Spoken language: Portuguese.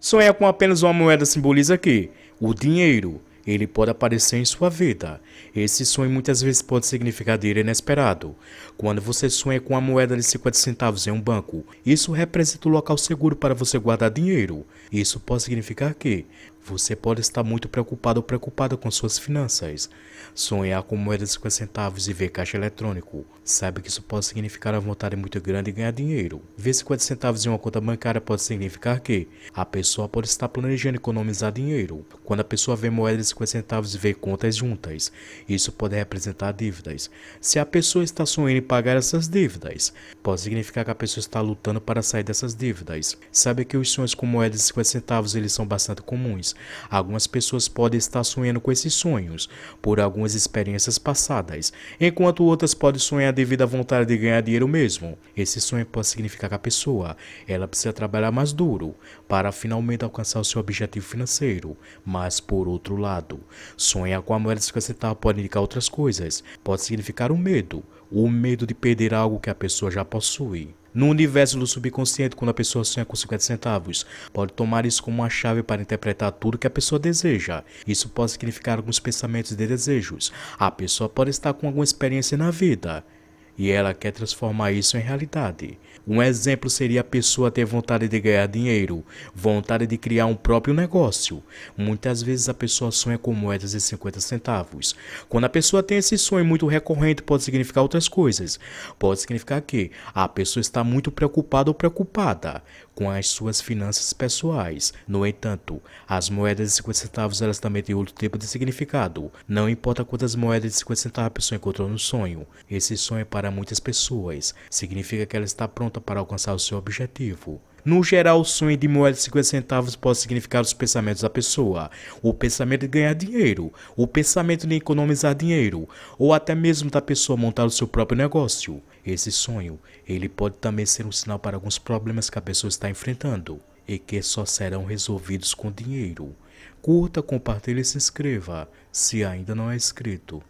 Sonhar é com apenas uma moeda simboliza que o dinheiro ele pode aparecer em sua vida. Esse sonho muitas vezes pode significar dinheiro inesperado. Quando você sonha com uma moeda de 50 centavos em um banco, isso representa o um local seguro para você guardar dinheiro. Isso pode significar que você pode estar muito preocupado ou preocupada com suas finanças, sonhar com moedas com centavos e ver caixa eletrônico. Sabe que isso pode significar uma vontade muito grande de ganhar dinheiro. Ver 50 centavos em uma conta bancária pode significar que a pessoa pode estar planejando economizar dinheiro. Quando a pessoa vê moedas de 50 centavos e vê contas juntas, isso pode representar dívidas. Se a pessoa está sonhando em pagar essas dívidas, pode significar que a pessoa está lutando para sair dessas dívidas. Sabe que os sonhos com moedas de 50 centavos eles são bastante comuns sonhos. Algumas pessoas podem estar sonhando com esses sonhos por algumas experiências passadas, enquanto outras podem sonhar devido à vontade de ganhar dinheiro mesmo. Esse sonho pode significar que a pessoa ela precisa trabalhar mais duro para finalmente alcançar o seu objetivo financeiro, mas por outro lado, sonhar com a moeda descacetada tá pode indicar outras coisas, pode significar o um medo, o medo de perder algo que a pessoa já possui. No universo do subconsciente, quando a pessoa sonha com 50 centavos, pode tomar isso como uma chave para interpretar tudo que a pessoa deseja. Isso pode significar alguns pensamentos de desejos. A pessoa pode estar com alguma experiência na vida e ela quer transformar isso em realidade. Um exemplo seria a pessoa ter vontade de ganhar dinheiro, vontade de criar um próprio negócio. Muitas vezes a pessoa sonha com moedas de 50 centavos. Quando a pessoa tem esse sonho muito recorrente, pode significar outras coisas. Pode significar que a pessoa está muito preocupada ou preocupada com as suas finanças pessoais. No entanto, as moedas de 50 centavos elas também têm outro tipo de significado. Não importa quantas moedas de 50 centavos a pessoa encontrou no sonho, esse sonho é para para muitas pessoas, significa que ela está pronta para alcançar o seu objetivo. No geral, o sonho de moeda de 50 centavos pode significar os pensamentos da pessoa, o pensamento de ganhar dinheiro, o pensamento de economizar dinheiro, ou até mesmo da pessoa montar o seu próprio negócio. Esse sonho, ele pode também ser um sinal para alguns problemas que a pessoa está enfrentando e que só serão resolvidos com dinheiro. Curta, compartilhe e se inscreva, se ainda não é inscrito.